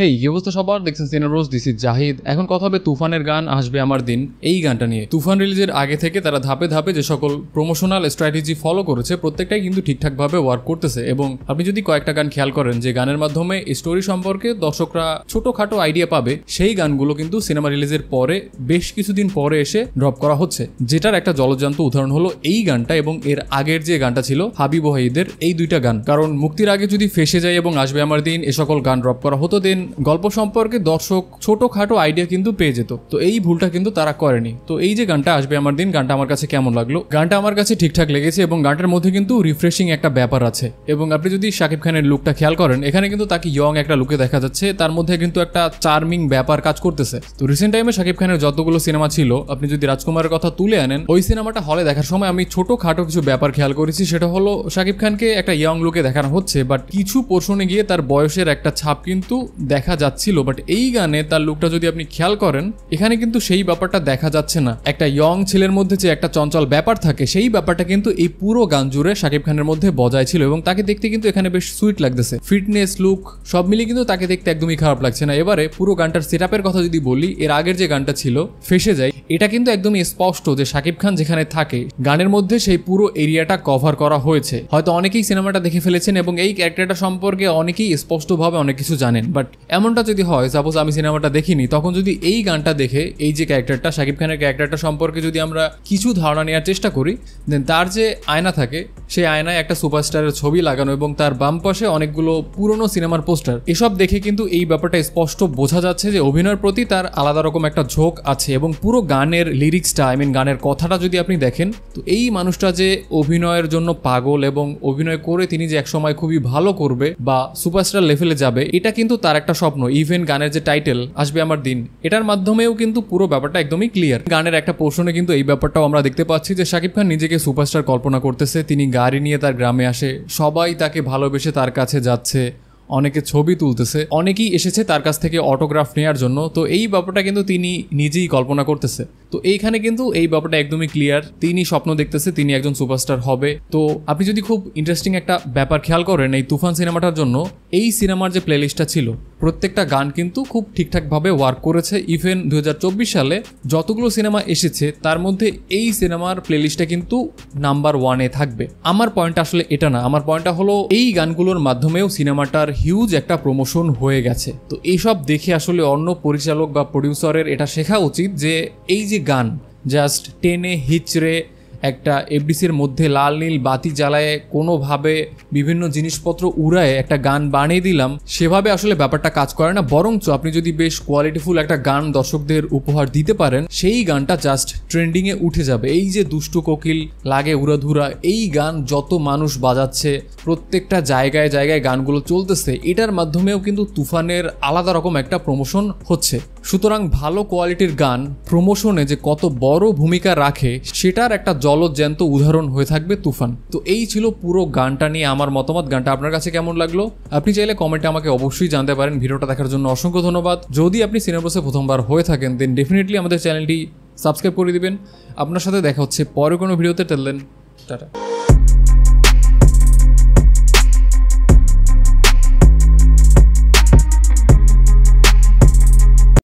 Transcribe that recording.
হেই কি অবস্থা সবার দেখছেন সিনেরোজ দিস ইজ জাহিদ এখন কথা হবে তুফানের গান আসবে আমার দিন এই গানটা নিয়ে তুফান রিলিজের আগে থেকে তারা ধাপে ধাপে যে সকল প্রমোশনাল স্ট্র্যাটেজি ফলো করেছে প্রত্যেকটাই কিন্তু ঠিকঠাকভাবে ওয়ার্ক করতেছে এবং আপনি যদি কয়েকটা গান খেয়াল করেন যে গানের মাধ্যমে স্টোরি সম্পর্কে দর্শকরা ছোটোখাটো আইডিয়া পাবে সেই গানগুলো কিন্তু সিনেমা রিলিজের পরে বেশ কিছুদিন পরে এসে ড্রপ করা হচ্ছে যেটার একটা জলজান্ত উদাহরণ হলো এই গানটা এবং এর আগের যে গানটা ছিল হাবিব ওয়াহিদের এই দুইটা গান কারণ মুক্তির আগে যদি ফেসে যায় এবং আসবে আমার দিন এ সকল গান ড্রপ করা হতো দেন গল্প সম্পর্কে দর্শক ছোটখাটো আইডিয়া কিন্তু পেয়ে যেত তো এই ভুলটা কিন্তু তারা করেনি তো এই যে গানটা আসবে আমার দিন গানটা আমার কাছে কেমন লাগলো গানটা আমার কাছে ঠিকঠাক লেগেছে এবং গানটার মধ্যে কিন্তু রিফ্রেশিং একটা ব্যাপার আছে এবং আপনি যদি শাকিব খানের লুকটা খেয়াল করেন এখানে কিন্তু তাকে ইয়ং একটা লুকে দেখা যাচ্ছে তার মধ্যে কিন্তু একটা চার্মিং ব্যাপার কাজ করতেছে তো রিসেন্ট টাইমে শাকিব খানের যতগুলো সিনেমা ছিল আপনি যদি রাজকুমারের কথা তুলে আনেন ওই সিনেমাটা হলে দেখার সময় আমি খাটো কিছু ব্যাপার খেয়াল করেছি সেটা হলো শাকিব খানকে একটা ইয়ং লুকে দেখানো হচ্ছে বাট কিছু পোর্শনে গিয়ে তার বয়সের একটা ছাপ কিন্তু দেখা দেখা যাচ্ছিল বাট এই গানে তার লুকটা যদি আপনি খেয়াল করেন এখানে কিন্তু সেই ব্যাপারটা দেখা যাচ্ছে না একটা ইয়ং ছেলের মধ্যে যে একটা চঞ্চল ব্যাপার থাকে সেই ব্যাপারটা কিন্তু এই পুরো গান জুড়ে শাকিব খানের মধ্যে বজায় ছিল এবং তাকে দেখতে কিন্তু এখানে বেশ সুইট লাগতেছে ফিটনেস লুক সব মিলিয়ে কিন্তু তাকে দেখতে একদমই খারাপ লাগছে না এবারে পুরো গানটার সেট কথা যদি বলি এর আগের যে গানটা ছিল ফেসে যায় এটা কিন্তু একদমই স্পষ্ট যে শাকিব খান যেখানে থাকে গানের মধ্যে সেই পুরো এরিয়াটা কভার করা হয়েছে হয়তো অনেকেই সিনেমাটা দেখে ফেলেছেন এবং এই ক্যারেক্টারটা সম্পর্কে অনেকেই স্পষ্টভাবে অনেক কিছু জানেন বাট এমনটা যদি হয় সাপোজ আমি সিনেমাটা দেখিনি তখন যদি এই গানটা দেখে এই যে ক্যারেক্টারটা শাকিব খানের ক্যারেক্টারটা সম্পর্কে যদি আমরা কিছু ধারণা নেওয়ার চেষ্টা করি দেন তার যে আয়না থাকে সেই আয়নায় একটা সুপারস্টারের ছবি লাগানো এবং তার বাম পাশে অনেকগুলো পুরনো সিনেমার পোস্টার এসব দেখে কিন্তু এই ব্যাপারটা স্পষ্ট বোঝা যাচ্ছে যে অভিনয়ের প্রতি তার আলাদা রকম একটা ঝোঁক আছে এবং পুরো গানের লিরিক্সটা আই মিন গানের কথাটা যদি আপনি দেখেন তো এই মানুষটা যে অভিনয়ের জন্য পাগল এবং অভিনয় করে তিনি যে একসময় খুবই ভালো করবে বা সুপারস্টার লেভেলে যাবে এটা কিন্তু তার একটা স্বপ্ন ইভেন গানের যে টাইটেল আসবে আমার দিন এটার মাধ্যমেও কিন্তু পুরো ব্যাপারটা একদমই ক্লিয়ার গানের একটা পোর্শনে কিন্তু এই ব্যাপারটাও আমরা দেখতে পাচ্ছি যে শাকিব খান নিজেকে সুপারস্টার কল্পনা করতেছে তিনি গাড়ি নিয়ে তার গ্রামে আসে সবাই তাকে ভালোবেসে তার কাছে যাচ্ছে অনেকে ছবি তুলতেছে অনেকেই এসেছে তার কাছ থেকে অটোগ্রাফ নেওয়ার জন্য তো এই ব্যাপারটা কিন্তু তিনি নিজেই কল্পনা করতেছে তো এইখানে কিন্তু এই ব্যাপারটা একদমই ক্লিয়ার তিনি স্বপ্ন দেখতেছে তিনি একজন সুপারস্টার হবে তো আপনি যদি খুব ইন্টারেস্টিং একটা ব্যাপার খেয়াল করেন এই তুফান সিনেমাটার জন্য এই সিনেমার যে প্লেলিস্টটা ছিল প্রত্যেকটা গান কিন্তু খুব ঠিকঠাকভাবে ওয়ার্ক করেছে ইভেন দু সালে যতগুলো সিনেমা এসেছে তার মধ্যে এই সিনেমার প্লেলিস্টটা কিন্তু নাম্বার ওয়ানে থাকবে আমার পয়েন্ট আসলে এটা না আমার পয়েন্টটা হলো এই গানগুলোর মাধ্যমেও সিনেমাটার হিউজ একটা প্রমোশন হয়ে গেছে তো এইসব দেখে আসলে অন্য পরিচালক বা প্রডিউসারের এটা শেখা উচিত যে এই যে গান জাস্ট টেনে হিচড়ে একটা এফডিসির মধ্যে লাল নীল বাতি জ্বালায় কোনোভাবে বিভিন্ন জিনিসপত্র উড়ায় একটা গান বানিয়ে দিলাম সেভাবে আসলে ব্যাপারটা কাজ করে না বরঞ্চ আপনি যদি বেশ কোয়ালিটিফুল একটা গান দর্শকদের উপহার দিতে পারেন সেই গানটা জাস্ট ট্রেন্ডিংয়ে উঠে যাবে এই যে দুষ্ট কোকিল লাগে উড়াধুরা এই গান যত মানুষ বাজাচ্ছে প্রত্যেকটা জায়গায় জায়গায় গানগুলো চলতেছে এটার মাধ্যমেও কিন্তু তুফানের আলাদা রকম একটা প্রমোশন হচ্ছে সুতরাং ভালো কোয়ালিটির গান প্রমোশনে যে কত বড় ভূমিকা রাখে সেটার একটা জলজ্যান্ত উদাহরণ হয়ে থাকবে তুফান তো এই ছিল পুরো গানটা নিয়ে আমার মতামত গানটা আপনার কাছে কেমন লাগলো আপনি চাইলে কমেন্টে আমাকে অবশ্যই জানতে পারেন ভিডিওটা দেখার জন্য অসংখ্য ধন্যবাদ যদি আপনি সিনেমাসে প্রথমবার হয়ে থাকেন দেন ডেফিনেটলি আমাদের চ্যানেলটি সাবস্ক্রাইব করে দিবেন আপনার সাথে দেখা হচ্ছে পরে কোনো ভিডিওতে টেললেন টাটা